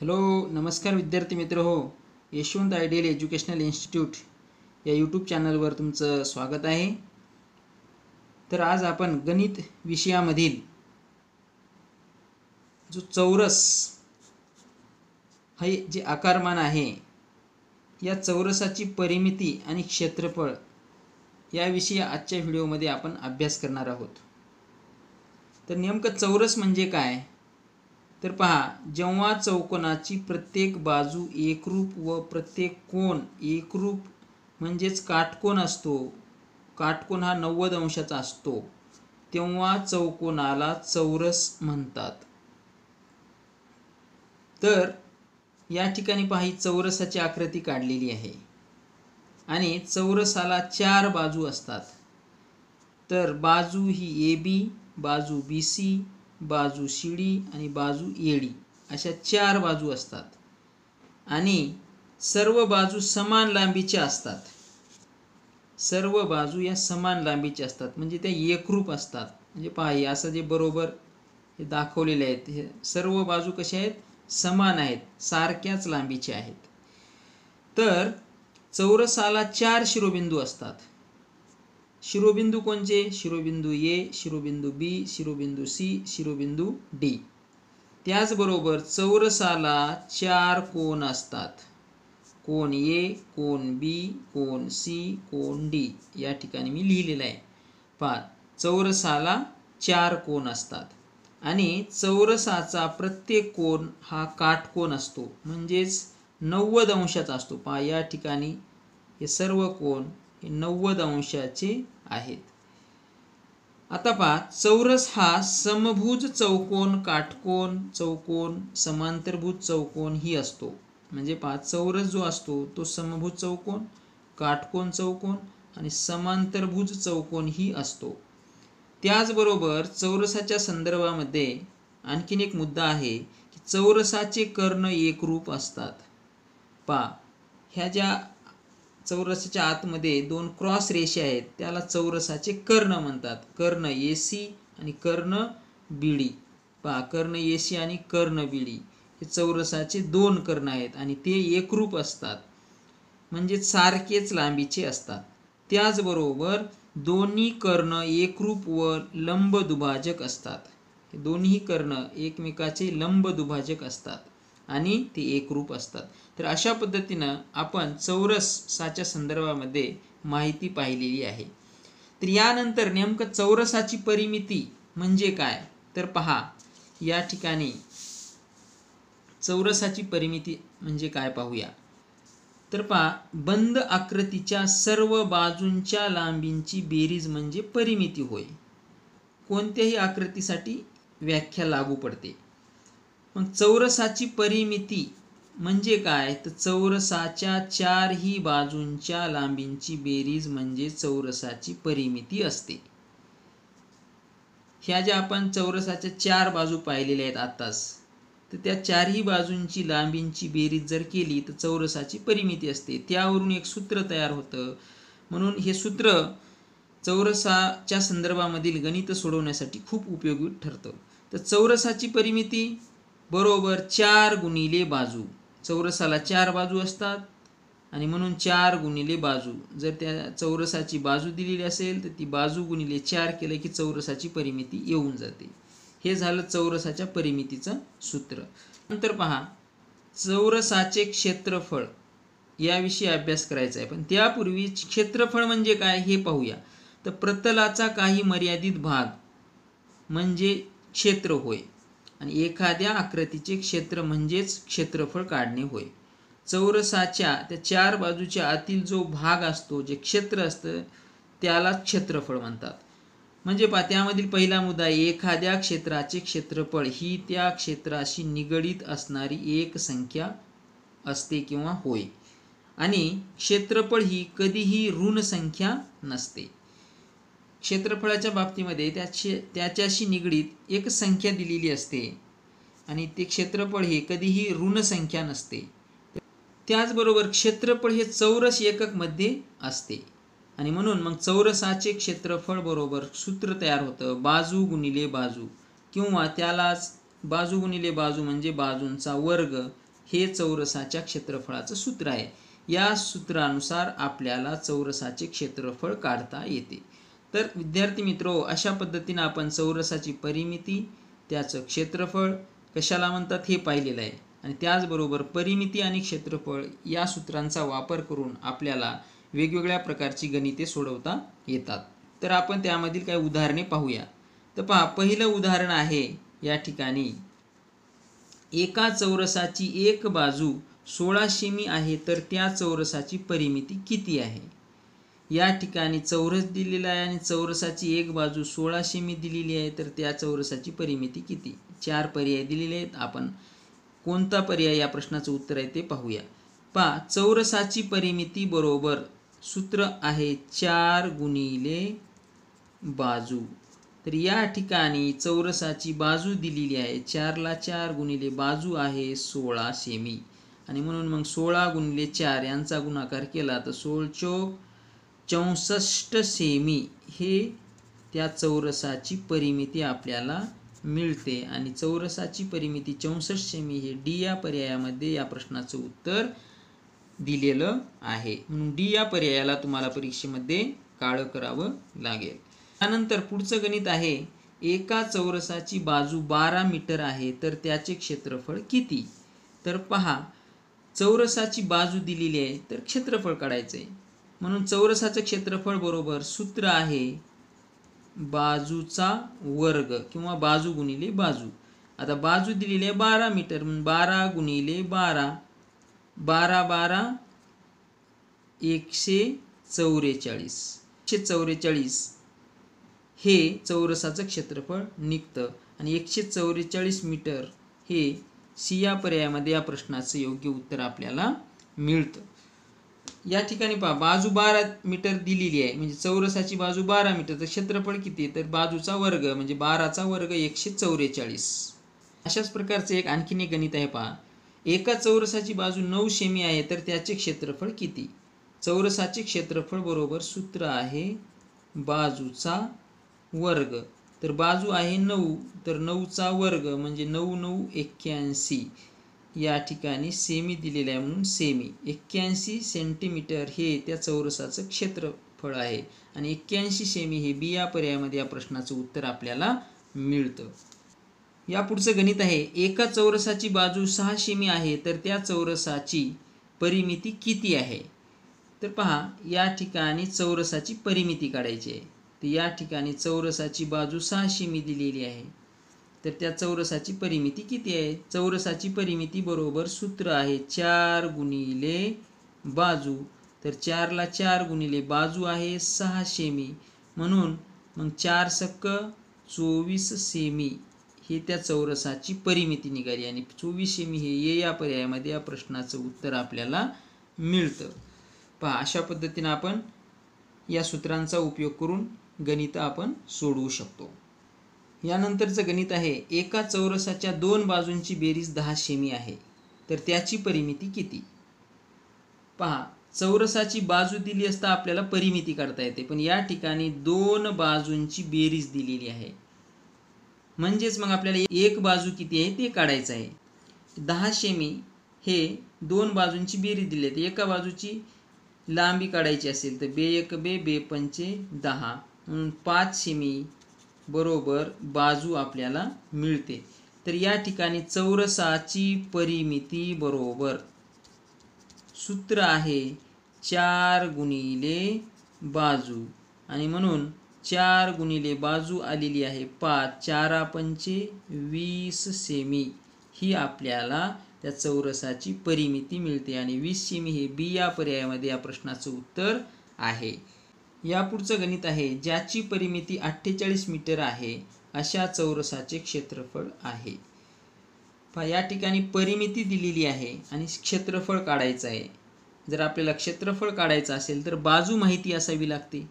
hello नमस्कार विद्यार्थी मित्र हो यशवंत आयडियल एज्युकेशनल इन्स्टिट्यूट या यूट्यूब चॅनलवर तुमचं स्वागत आहे तर आज आपण गणित विषयामधील जो चौरस हे जे आकारमान आहे या चौरसाची परिमिती आणि क्षेत्रफळ याविषयी आजच्या व्हिडिओमध्ये आपण अभ्यास करणार आहोत तर नेमकं चौरस म्हणजे काय तर पहा जेव्हा चौकोनाची प्रत्येक बाजू एकरूप व प्रत्येक कोण एकरूप म्हणजेच काटकोण असतो काटकोण हा नव्वद अंशाचा असतो तेव्हा चौकोनाला चौरस म्हणतात तर या ठिकाणी पहा ही चौरसाची आकृती काढलेली आहे आणि चौरसाला चार बाजू असतात तर बाजू ही ए बी बाजू बी सी बाजू शिडी आणि बाजू येडी अशा चार बाजू असतात आणि सर्व बाजू समान लांबीच्या असतात सर्व बाजू या समान लांबीच्या असतात म्हणजे त्या एकरूप असतात म्हणजे पहा असं जे बरोबर हे दाखवलेले आहेत हे सर्व बाजू कशा आहेत समान आहेत सारख्याच लांबीच्या आहेत तर चौरसाला चार शिरोबिंदू असतात शिरोबिंदू कोणचे शिरोबिंदू ए शिरोबिंदू बी शिरोबिंदू सी शिरोबिंदू डी त्याचबरोबर चौरसाला चार कोण असतात कोण ए कोण बी कोण सी कोण डी या ठिकाणी मी लिहिलेलं आहे पहा चौरसाला चार कोण असतात आणि चौरसाचा प्रत्येक कोण हा काटकोन असतो म्हणजेच नव्वद अंशाचा असतो पहा या ठिकाणी हे सर्व कोण नव्वद अंशाचे आहेत आता पहा चौरस हा समभुज चौकोन काटकोन चौकोन समांतरभुज चौकोन ही असतो म्हणजे पहा चौरस जो असतो तो समभुज चौकोन काटकोन चौकोन आणि समांतरभुज चौकोन ही असतो त्याचबरोबर चौरसाच्या संदर्भामध्ये आणखीन एक मुद्दा आहे की चौरसाचे कर्ण एकरूप असतात पा ह्या ज्या चौरसाच्या आतमध्ये दोन क्रॉस रेषे आहेत त्याला चौरसाचे कर्ण म्हणतात कर्ण ए सी आणि कर्ण बीडी पहा कर्ण ए सी आणि कर्ण बीडी हे चौरसाचे दोन कर्ण आहेत आणि ते एकरूप असतात म्हणजे सारखेच लांबीचे असतात त्याचबरोबर दोन्ही कर्ण एकरूप व लंब दुभाजक असतात दोन्ही कर्ण एकमेकाचे लंब दुभाजक असतात आणि ते एकरूप असतात तर अशा पद्धतीनं आपण चौरस साच्या संदर्भामध्ये माहिती पाहिलेली आहे तर यानंतर नेमकं चौरसाची परिमिती म्हणजे काय तर पहा या ठिकाणी चौरसाची परिमिती म्हणजे काय पाहूया तर पहा बंद आकृतीच्या सर्व बाजूंच्या लांबींची बेरीज म्हणजे परिमिती होय कोणत्याही आकृतीसाठी व्याख्या लागू पडते मग चौरसाची परिमिती म्हणजे काय तर चौरसाच्या चारही बाजूंच्या लांबींची बेरीज म्हणजे चौरसाची परिमिती असते ह्या ज्या आपण चौरसाच्या चार बाजू पाहिलेल्या आहेत आत्ताच तर त्या चारही बाजूंची लांबींची बेरीज जर केली तर चौरसाची परिमिती असते त्यावरून एक सूत्र तयार होतं म्हणून हे सूत्र चौरसाच्या संदर्भामधील गणित सोडवण्यासाठी खूप उपयोगी ठरतं तर चौरसाची परिमिती बरोबर चार गुणिले बाजू चौरसाला चार बाजू असतात आणि म्हणून चार गुणिले बाजू जर त्या चौरसाची बाजू दिलेली असेल तर ती बाजू गुणिले चार केलं की चौरसाची परिमिती येऊन जाते हे झालं चौरसाच्या परिमितीचं सूत्र नंतर पहा चौरसाचे क्षेत्रफळ याविषयी अभ्यास करायचा आहे पण त्यापूर्वी क्षेत्रफळ म्हणजे काय हे पाहूया तर प्रतलाचा काही मर्यादित भाग म्हणजे क्षेत्र होय आणि एखाद्या आकृतीचे क्षेत्र म्हणजेच क्षेत्रफळ काढणे होय चौरसाच्या त्या चार बाजूच्या आतील जो भाग असतो जे क्षेत्र असतं त्याला क्षेत्रफळ म्हणतात म्हणजे पा त्यामधील पहिला मुद्दा एखाद्या क्षेत्राचे क्षेत्रफळ ही त्या क्षेत्राशी निगडीत असणारी एक संख्या असते किंवा होय आणि क्षेत्रफळ ही कधीही ऋण संख्या नसते क्षेत्रफळाच्या बाबतीमध्ये त्याचे त्याच्याशी निगडीत एक संख्या दिलेली असते आणि ते क्षेत्रफळ हे कधीही ऋण संख्या नसते त्याचबरोबर क्षेत्रफळ हे चौरस एककमध्ये असते आणि म्हणून मग चौरसाचे क्षेत्रफळ बरोबर सूत्र तयार होतं बाजू गुणिले बाजू किंवा त्यालाच बाजू गुणिले बाजू म्हणजे बाजूंचा वर्ग हे चौरसाच्या क्षेत्रफळाचं सूत्र आहे या सूत्रानुसार आपल्याला चौरसाचे क्षेत्रफळ काढता येते तर विद्यार्थी मित्रो अशा पद्धतीनं आपण चौरसाची परिमिती त्याचं क्षेत्रफळ कशाला म्हणतात हे पाहिलेलं आहे आणि त्याचबरोबर परिमिती आणि क्षेत्रफळ या सूत्रांचा वापर करून आपल्याला वेगवेगळ्या प्रकारची गणिते सोडवता येतात तर आपण त्यामधील काही उदाहरणे पाहूया तर पहा पहिलं उदाहरण आहे या ठिकाणी एका चौरसाची एक बाजू सोळा शेमी आहे तर त्या चौरसाची परिमिती किती आहे या ठिकाणी चौरस दिलेला आहे आणि चौरसाची एक बाजू सोळा शेमी दिलेली आहे तर त्या चौरसाची परिमिती किती चार पर्याय दिलेले आहेत आपण कोणता पर्याय या प्रश्नाचं उत्तर आहे ते पाहूया पा चौरसाची परिमिती बरोबर सूत्र आहे चार गुणिले बाजू तर या ठिकाणी चौरसाची बाजू दिलेली आहे चारला चार गुणिले बाजू आहे सोळा सेमी आणि म्हणून मग सोळा गुणिले चार यांचा गुणाकार केला तर सोळ चोक चौसष्ट सेमी हे त्या चौरसाची परिमिती आपल्याला मिळते आणि चौरसाची परिमिती चौसष्ट सेमी हे डी या पर्यायामध्ये या प्रश्नाचं उत्तर दिलेलं आहे म्हणून डी या पर्यायाला तुम्हाला परीक्षेमध्ये काळं करावं लागेल त्यानंतर पुढचं गणित आहे एका चौरसाची बाजू बारा मीटर आहे तर त्याचे क्षेत्रफळ किती तर पहा चौरसाची बाजू दिलेली आहे तर क्षेत्रफळ काढायचं आहे म्हणून चौरसाचं क्षेत्रफळ बरोबर सूत्र आहे बाजूचा वर्ग किंवा बाजू गुणिले बाजू आता बाजू दिलेली आहे बारा मीटर म्हणून बारा गुणिले बारा बारा बारा एकशे चौवेचाळीस एकशे चौवेचाळीस हे चौरसाचं क्षेत्रफळ निघतं आणि एकशे चौवेचाळीस मीटर हे सिया पर्यायामध्ये या प्रश्नाचं योग्य उत्तर आपल्याला मिळतं या ठिकाणी पहा बाजू बारा मीटर दिलेली आहे म्हणजे चौरसाची बाजू बारा मीटर तर क्षेत्रफळ किती तर बाजूचा वर्ग म्हणजे बाराचा वर्ग एकशे चौवेचाळीस अशाच प्रकारचे एक आणखीन एक गणित आहे पहा एका चौरसाची बाजू नऊ शेमी आहे तर त्याचे क्षेत्रफळ किती चौरसाचे क्षेत्रफळ बरोबर सूत्र आहे बाजूचा वर्ग तर बाजू आहे नऊ तर नऊचा वर्ग म्हणजे नऊ नऊ एक्क्याऐंशी या ठिकाणी सेमी दिलेलं आहे म्हणून सेमी एक्क्याऐंशी सेंटीमीटर हे त्या चौरसाचं क्षेत्रफळ आहे आणि एक्क्याऐंशी सेमी हे बी या पर्यायामध्ये या प्रश्नाचं उत्तर आपल्याला मिळतं या पुढचं गणित आहे एका चौरसाची बाजू सहा सेमी आहे तर त्या चौरसाची परिमिती किती आहे तर पहा या ठिकाणी चौरसाची परिमिती काढायची आहे तर या ठिकाणी चौरसाची बाजू सहा सेमी दिलेली आहे तर त्या चौरसाची परिमिती किती आहे चौरसाची परिमिती बरोबर सूत्र आहे चार गुणिले बाजू तर चारला चार गुणिले बाजू आहे सहा सेमी म्हणून मग चार सक्क चोवीस सेमी हे त्या चौरसाची परिमिती निघाली आणि चोवीस सेमी हे ये या पर्यायामध्ये या प्रश्नाचं उत्तर आपल्याला मिळतं पहा अशा पद्धतीनं आपण या सूत्रांचा उपयोग करून गणितं आपण सोडवू शकतो यानंतरचं गणित आहे एका चौरसाच्या दोन बाजूंची बेरीज दहा शेमी आहे तर त्याची परिमिती किती पहा चौरसाची बाजू दिली असता आपल्याला परिमिती काढता येते पण या ठिकाणी दोन बाजूंची बेरीज दिलेली आहे म्हणजेच मग आपल्याला एक बाजू किती आहे ते काढायचं आहे दहा शेमी हे दोन बाजूंची बेरीज दिली आहे एका बाजूची लांबी काढायची असेल तर बे एक बे बे पंचे दहा म्हणून पाच शेमी बरोबर बाजू आपल्याला मिळते तर या ठिकाणी चौरसाची परिमिती बरोबर सूत्र आहे चार गुणिले बाजू आणि म्हणून चार गुणिले बाजू आलेली आहे पाच चारा पंचे वीस सेमी ही आपल्याला त्या चौरसाची परिमिती मिळते आणि वीस सेमी हे बी या पर्यायामध्ये या प्रश्नाचं उत्तर आहे यापुढचं गणित आहे ज्याची परिमिती अठ्ठेचाळीस मीटर आहे अशा चौरसाचे क्षेत्रफळ आहे पहा या ठिकाणी परिमिती दिलेली आहे आणि क्षेत्रफळ काढायचं आहे जर आपल्याला क्षेत्रफळ काढायचं असेल तर बाजू माहिती असावी लागते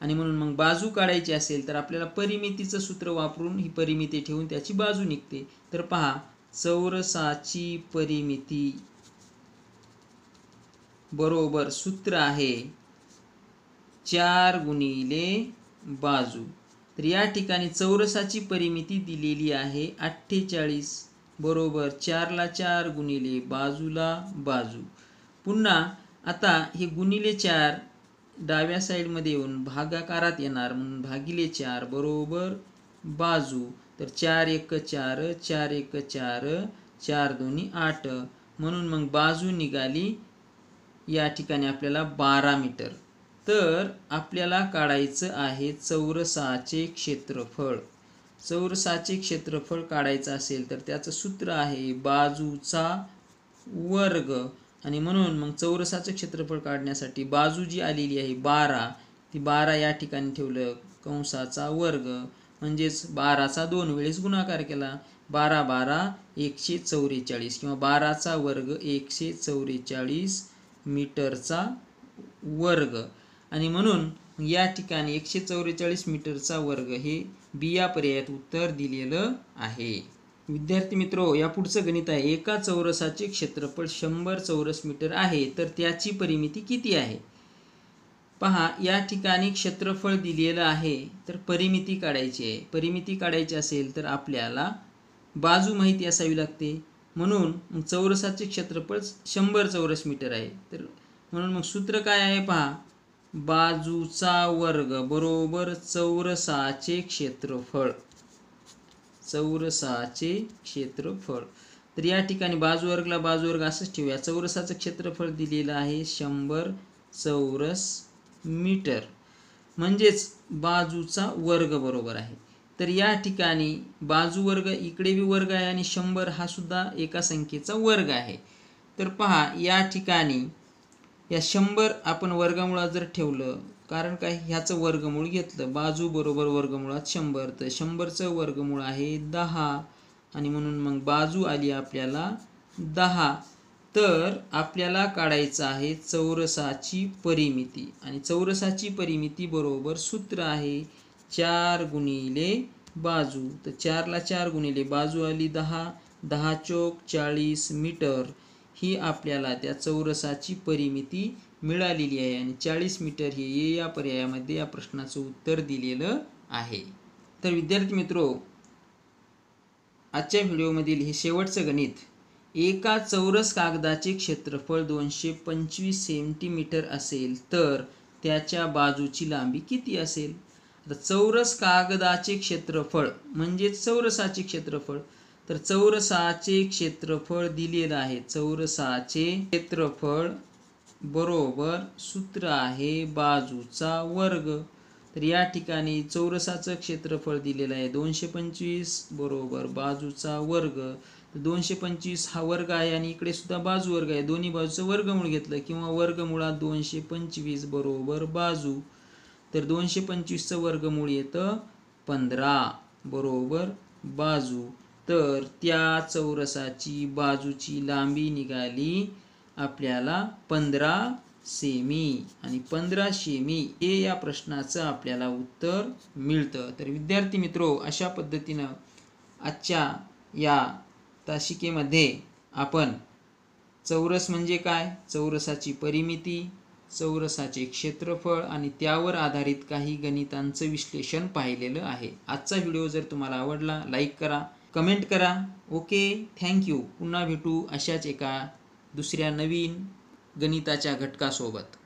आणि म्हणून मग बाजू काढायची असेल तर आपल्याला परिमितीचं सूत्र वापरून ही परिमिती ठेवून त्याची बाजू निघते तर पहा चौरसाची परिमिती बरोबर सूत्र आहे चार गुणिले बाजू तर या ठिकाणी चौरसाची परिमिती दिलेली आहे अठ्ठेचाळीस बरोबर चारला चार गुणिले बाजूला बाजू पुन्हा आता हे गुणिले चार डाव्या साईडमध्ये येऊन भागाकारात येणार म्हणून भागिले चार बरोबर बाजू तर चार एक चार चार एक चार चार दोन्ही आठ म्हणून मग बाजू निघाली या ठिकाणी आपल्याला बारा मीटर तर आपल्याला काढायचं आहे चौरसाचे क्षेत्रफळ चौरसाचे क्षेत्रफळ काढायचं असेल तर त्याचं सूत्र आहे बाजूचा वर्ग आणि म्हणून मग चौरसाचं क्षेत्रफळ काढण्यासाठी बाजू जी आलेली आहे बारा ती बारा या ठिकाणी ठेवलं कंसाचा वर्ग म्हणजेच बाराचा दोन वेळेस गुणाकार केला बारा बारा एकशे चौवेचाळीस किंवा बाराचा वर्ग एकशे चौवेचाळीस मीटरचा वर्ग आणि म्हणून या ठिकाणी एकशे चौवेचाळीस मीटरचा वर्ग हे बी या पर्यायात उत्तर दिलेलं आहे विद्यार्थी मित्रो या पुढचं गणित आहे एका चौरसाचे क्षेत्रफळ शंभर चौरस मीटर आहे तर त्याची परिमिती किती आहे पहा या ठिकाणी क्षेत्रफळ दिलेलं आहे तर परिमिती काढायची आहे परिमिती काढायची असेल तर आपल्याला बाजू माहिती असावी लागते म्हणून चौरसाचे क्षेत्रफळ शंभर चौरस मीटर आहे तर म्हणून मग सूत्र काय आहे पहा बाजूचा वर्ग बरोबर चौरसाचे क्षेत्रफळ चौरसाचे क्षेत्रफळ तर या ठिकाणी बाजूवर्गला बाजूवर्ग असंच ठेवूया चौरसाचं क्षेत्रफळ दिलेलं आहे शंभर चौरस मीटर म्हणजेच बाजूचा वर्ग बरोबर आहे तर या ठिकाणी बाजूवर्ग इकडे बी वर्ग आहे आणि शंभर हा सुद्धा एका संख्येचा वर्ग आहे तर पहा या ठिकाणी या शंभर आपण वर्गमुळात जर ठेवलं कारण काय ह्याचं वर्गमूळ घेतलं बाजू बरोबर वर्गमुळात शंभर तर शंभरचं वर्गमूळ आहे दहा आणि म्हणून मग बाजू आली आपल्याला दहा तर आपल्याला काढायचं आहे चौरसाची परिमिती आणि चौरसाची परिमिती बरोबर सूत्र आहे चार गुणिले बाजू तर चारला चार गुणिले बाजू आली दहा दहा चौक चाळीस मीटर ही आपल्याला त्या चौरसाची परिमिती मिळालेली आहे आणि चाळीस मीटर हे या पर्यायामध्ये या प्रश्नाचं उत्तर दिलेलं आहे तर विद्यार्थी मित्रो आजच्या व्हिडिओमधील हे शेवटचं गणित एका चौरस कागदाचे क्षेत्रफळ दोनशे पंचवीस सेंटीमीटर असेल तर त्याच्या बाजूची लांबी किती असेल तर चौरस कागदाचे क्षेत्रफळ म्हणजे चौरसाचे क्षेत्रफळ तर चौरसाचे क्षेत्रफळ दिलेलं आहे चौरसाचे क्षेत्रफळ बरोबर सूत्र आहे बाजूचा वर्ग तर या ठिकाणी चौरसाचं क्षेत्रफळ दिलेलं आहे दोनशे पंचवीस बरोबर बाजूचा वर्ग दोनशे पंचवीस हा वर्ग आहे आणि इकडे सुद्धा बाजू वर्ग आहे दोन्ही बाजूचं वर्गमूळ घेतलं किंवा वर्गमुळात दोनशे पंचवीस बरोबर बाजू तर दोनशे पंचवीसचं वर्गमूळ येतं पंधरा बरोबर बाजू तर त्या चौरसाची बाजूची लांबी निघाली आपल्याला पंधरा सेमी आणि पंधरा सेमी हे या प्रश्नाचं आपल्याला उत्तर मिळतं तर विद्यार्थी मित्रो अशा पद्धतीनं आजच्या या तासिकेमध्ये आपण चौरस म्हणजे काय चौरसाची परिमिती चौरसाचे क्षेत्रफळ आणि त्यावर आधारित काही गणितांचं विश्लेषण पाहिलेलं आहे आजचा व्हिडिओ जर तुम्हाला आवडला लाईक करा कमेंट करा ओके थँक्यू पुन्हा भेटू अशाच एका दुसऱ्या नवीन गणिताच्या घटकासोबत